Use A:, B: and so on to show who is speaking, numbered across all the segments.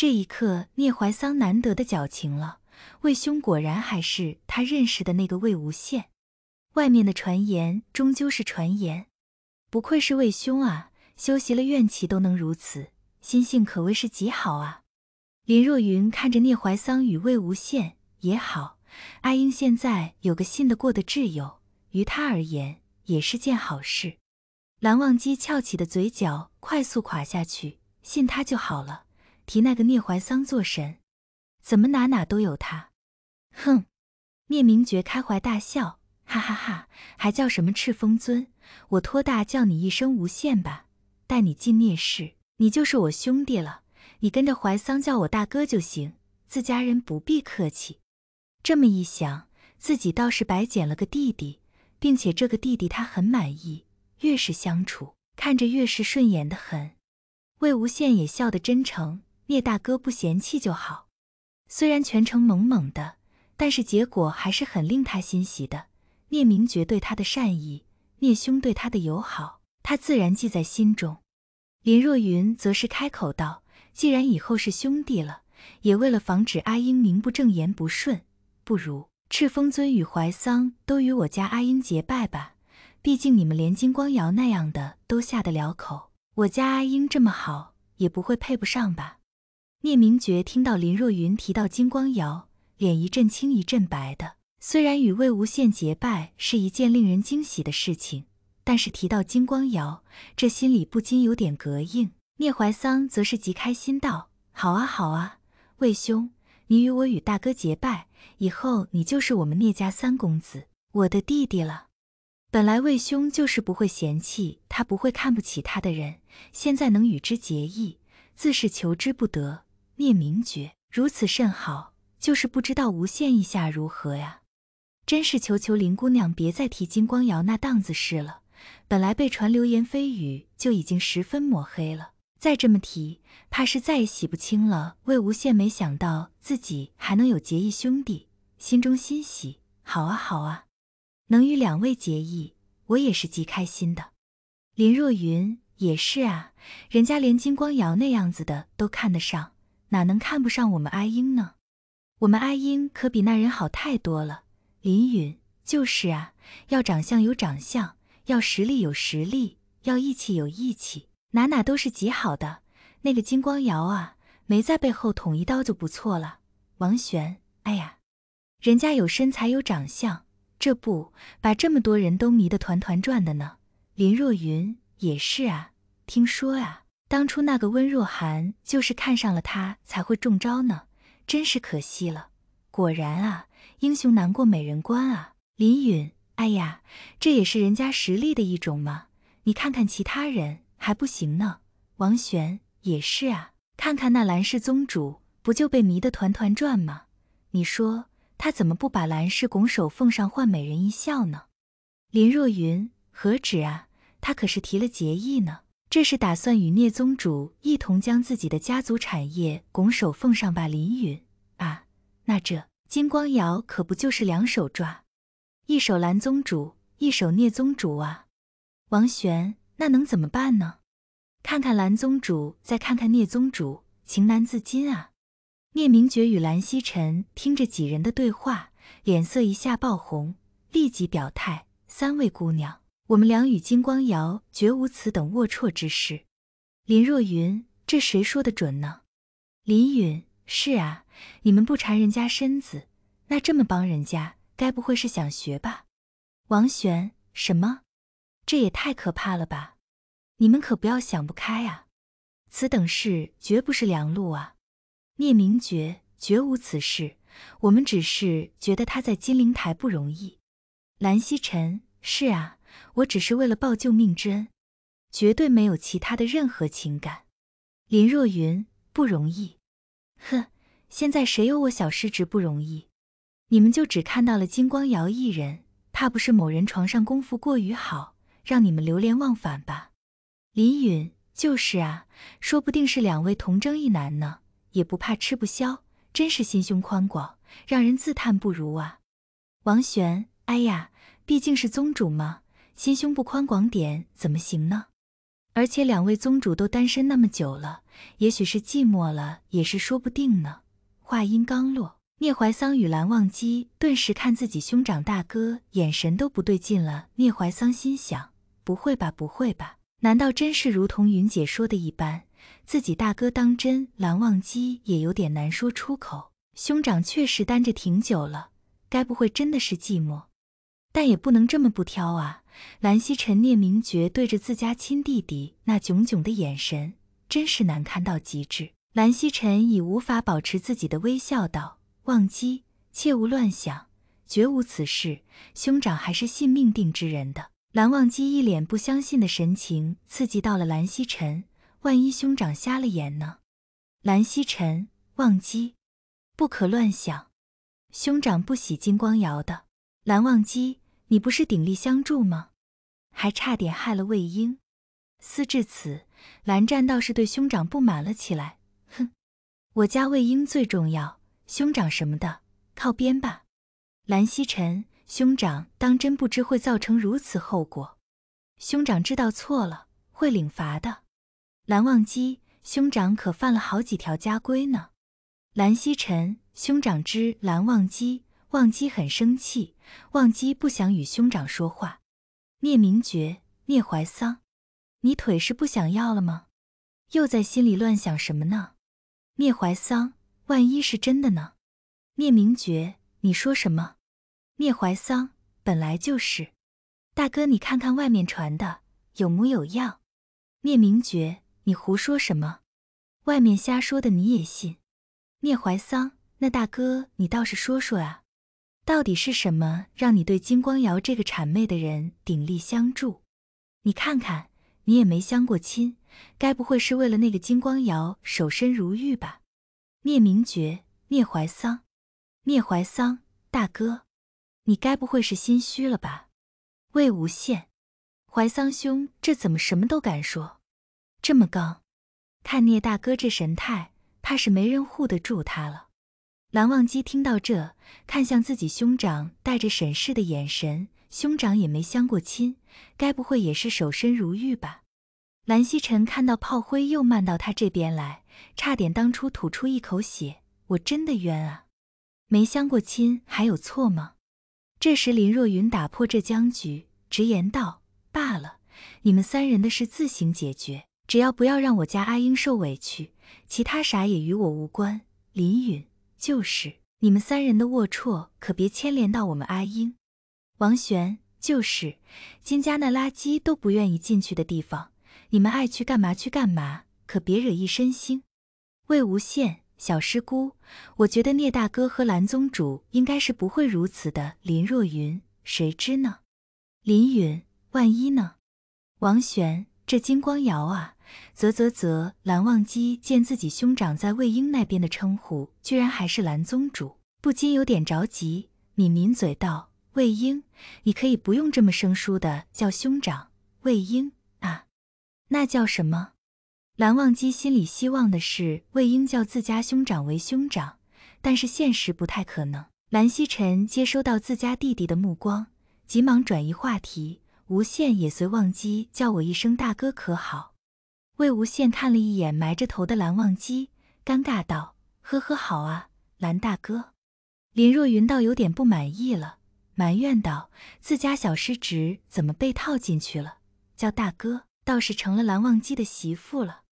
A: 这一刻，聂怀桑难得的矫情了。魏兄果然还是他认识的那个魏无羡。外面的传言终究是传言。不愧是魏兄啊，修习了怨气都能如此，心性可谓是极好啊。林若云看着聂怀桑与魏无羡也好，阿英现在有个信得过的挚友，于他而言也是件好事。蓝忘机翘起的嘴角快速垮下去，信他就好了。提那个聂怀桑做神，怎么哪哪都有他？哼！聂明觉开怀大笑，哈哈哈！还叫什么赤峰尊？我托大叫你一声无限吧，带你进聂氏，你就是我兄弟了。你跟着怀桑叫我大哥就行，自家人不必客气。这么一想，自己倒是白捡了个弟弟，并且这个弟弟他很满意，越是相处，看着越是顺眼的很。魏无羡也笑得真诚。聂大哥不嫌弃就好，虽然全程懵懵的，但是结果还是很令他欣喜的。聂明觉对他的善意，聂兄对他的友好，他自然记在心中。林若云则是开口道：“既然以后是兄弟了，也为了防止阿英名不正言不顺，不如赤峰尊与怀桑都与我家阿英结拜吧。毕竟你们连金光瑶那样的都下得了口，我家阿英这么好，也不会配不上吧。”聂明珏听到林若云提到金光瑶，脸一阵青一阵白的。虽然与魏无羡结拜是一件令人惊喜的事情，但是提到金光瑶，这心里不禁有点膈应。聂怀桑则是极开心道：“好啊，好啊，魏兄，你与我与大哥结拜，以后你就是我们聂家三公子，我的弟弟了。本来魏兄就是不会嫌弃他，不会看不起他的人，现在能与之结义，自是求之不得。”聂明觉如此甚好，就是不知道无羡意下如何呀？真是求求林姑娘别再提金光瑶那档子事了。本来被传流言蜚语就已经十分抹黑了，再这么提，怕是再也洗不清了。魏无羡没想到自己还能有结义兄弟，心中欣喜。好啊，好啊，能与两位结义，我也是极开心的。林若云也是啊，人家连金光瑶那样子的都看得上。哪能看不上我们阿英呢？我们阿英可比那人好太多了。林允，就是啊，要长相有长相，要实力有实力，要义气有义气，哪哪都是极好的。那个金光瑶啊，没在背后捅一刀就不错了。王璇，哎呀，人家有身材有长相，这不把这么多人都迷得团团转的呢。林若云也是啊，听说啊。当初那个温若寒就是看上了他才会中招呢，真是可惜了。果然啊，英雄难过美人关啊。林允，哎呀，这也是人家实力的一种嘛。你看看其他人还不行呢。王玄也是啊，看看那蓝氏宗主不就被迷得团团转吗？你说他怎么不把蓝氏拱手奉上换美人一笑呢？林若云何止啊，他可是提了结义呢。这是打算与聂宗主一同将自己的家族产业拱手奉上吧？林允啊，那这金光瑶可不就是两手抓，一手蓝宗主，一手聂宗主啊？王玄，那能怎么办呢？看看蓝宗主，再看看聂宗主，情难自禁啊！聂明觉与蓝曦臣听着几人的对话，脸色一下爆红，立即表态：三位姑娘。我们梁与金光瑶绝无此等龌龊之事，林若云，这谁说的准呢？林允是啊，你们不馋人家身子，那这么帮人家，该不会是想学吧？王璇，什么？这也太可怕了吧！你们可不要想不开啊！此等事绝不是良路啊！聂明觉绝无此事，我们只是觉得他在金陵台不容易。蓝曦臣是啊。我只是为了报救命之恩，绝对没有其他的任何情感。林若云不容易，哼，现在谁有我小师侄不容易？你们就只看到了金光瑶一人，怕不是某人床上功夫过于好，让你们流连忘返吧？林允就是啊，说不定是两位同争一男呢，也不怕吃不消，真是心胸宽广，让人自叹不如啊。王玄，哎呀，毕竟是宗主嘛。心胸不宽广点怎么行呢？而且两位宗主都单身那么久了，也许是寂寞了，也是说不定呢。话音刚落，聂怀桑与蓝忘机顿时看自己兄长大哥眼神都不对劲了。聂怀桑心想：不会吧，不会吧，难道真是如同云姐说的一般，自己大哥当真？蓝忘机也有点难说出口，兄长确实单着挺久了，该不会真的是寂寞？但也不能这么不挑啊！兰曦臣聂明觉对着自家亲弟弟那炯炯的眼神，真是难堪到极致。兰曦臣已无法保持自己的微笑，道：“忘机，切勿乱想，绝无此事。兄长还是信命定之人的。”蓝忘机一脸不相信的神情，刺激到了蓝曦臣。万一兄长瞎了眼呢？蓝曦臣，忘机，不可乱想。兄长不喜金光瑶的。蓝忘机。你不是鼎力相助吗？还差点害了魏婴。思至此，蓝湛倒是对兄长不满了起来。哼，我家魏婴最重要，兄长什么的靠边吧。蓝曦臣，兄长当真不知会造成如此后果？兄长知道错了，会领罚的。蓝忘机，兄长可犯了好几条家规呢。蓝曦臣，兄长知蓝忘机，忘机很生气。忘机不想与兄长说话。聂明觉，聂怀桑，你腿是不想要了吗？又在心里乱想什么呢？聂怀桑，万一是真的呢？聂明觉，你说什么？聂怀桑，本来就是。大哥，你看看外面传的，有模有样。聂明觉，你胡说什么？外面瞎说的你也信？聂怀桑，那大哥你倒是说说啊。到底是什么让你对金光瑶这个谄媚的人鼎力相助？你看看，你也没相过亲，该不会是为了那个金光瑶守身如玉吧？聂明觉，聂怀桑，聂怀桑大哥，你该不会是心虚了吧？魏无羡，怀桑兄，这怎么什么都敢说，这么刚，看聂大哥这神态，怕是没人护得住他了。蓝忘机听到这，看向自己兄长，带着审视的眼神。兄长也没相过亲，该不会也是守身如玉吧？蓝曦臣看到炮灰又漫到他这边来，差点当初吐出一口血。我真的冤啊！没相过亲还有错吗？这时林若云打破这僵局，直言道：“罢了，你们三人的事自行解决，只要不要让我家阿英受委屈，其他啥也与我无关。”林允。就是你们三人的龌龊，可别牵连到我们阿英。王玄，就是金家那垃圾都不愿意进去的地方，你们爱去干嘛去干嘛，可别惹一身腥。魏无羡，小师姑，我觉得聂大哥和蓝宗主应该是不会如此的。林若云，谁知呢？林允，万一呢？王玄，这金光瑶啊。啧啧啧，蓝忘机见自己兄长在魏婴那边的称呼居然还是蓝宗主，不禁有点着急，抿抿嘴道：“魏婴，你可以不用这么生疏的叫兄长。”魏婴啊，那叫什么？蓝忘机心里希望的是魏婴叫自家兄长为兄长，但是现实不太可能。蓝曦臣接收到自家弟弟的目光，急忙转移话题：“无羡也随忘机叫我一声大哥可好？”魏无羡看了一眼埋着头的蓝忘机，尴尬道：“呵呵，好啊，蓝大哥。”林若云倒有点不满意了，埋怨道：“自家小师侄怎么被套进去了？叫大哥倒是成了蓝忘机的媳妇了，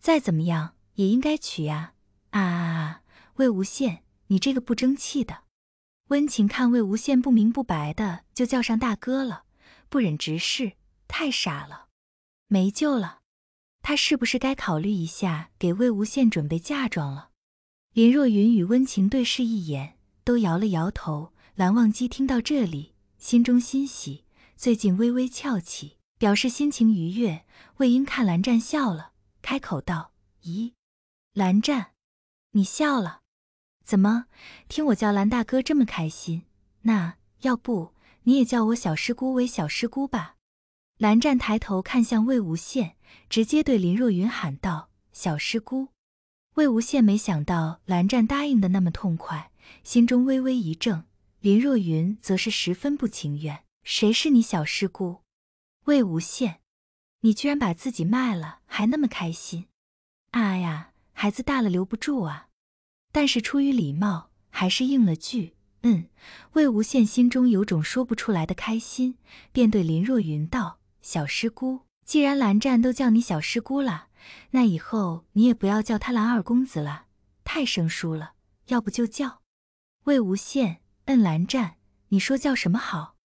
A: 再怎么样也应该娶呀！”啊啊啊！魏无羡，你这个不争气的！温情看魏无羡不明不白的就叫上大哥了，不忍直视，太傻了，没救了。他是不是该考虑一下给魏无羡准备嫁妆了？林若云与温情对视一眼，都摇了摇头。蓝忘机听到这里，心中欣喜，最近微微翘起，表示心情愉悦。魏婴看蓝湛笑了，开口道：“咦，蓝湛，你笑了？怎么，听我叫蓝大哥这么开心？那要不你也叫我小师姑为小师姑吧？”蓝湛抬头看向魏无羡，直接对林若云喊道：“小师姑。”魏无羡没想到蓝湛答应的那么痛快，心中微微一怔。林若云则是十分不情愿：“谁是你小师姑？”魏无羡，你居然把自己卖了，还那么开心？啊呀，孩子大了留不住啊！但是出于礼貌，还是应了句：“嗯。”魏无羡心中有种说不出来的开心，便对林若云道。小师姑，既然蓝湛都叫你小师姑了，那以后你也不要叫他蓝二公子了，太生疏了。要不就叫魏无羡，嗯，蓝湛，你说叫什么好？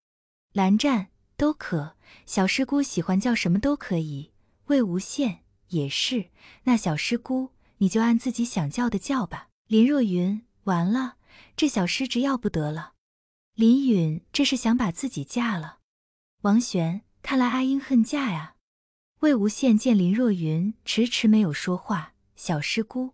A: 蓝湛都可，小师姑喜欢叫什么都可以。魏无羡也是，那小师姑你就按自己想叫的叫吧。林若云，完了，这小师侄要不得了，林允这是想把自己嫁了。王璇。看来阿英恨嫁呀。魏无羡见林若云迟迟没有说话，小师姑。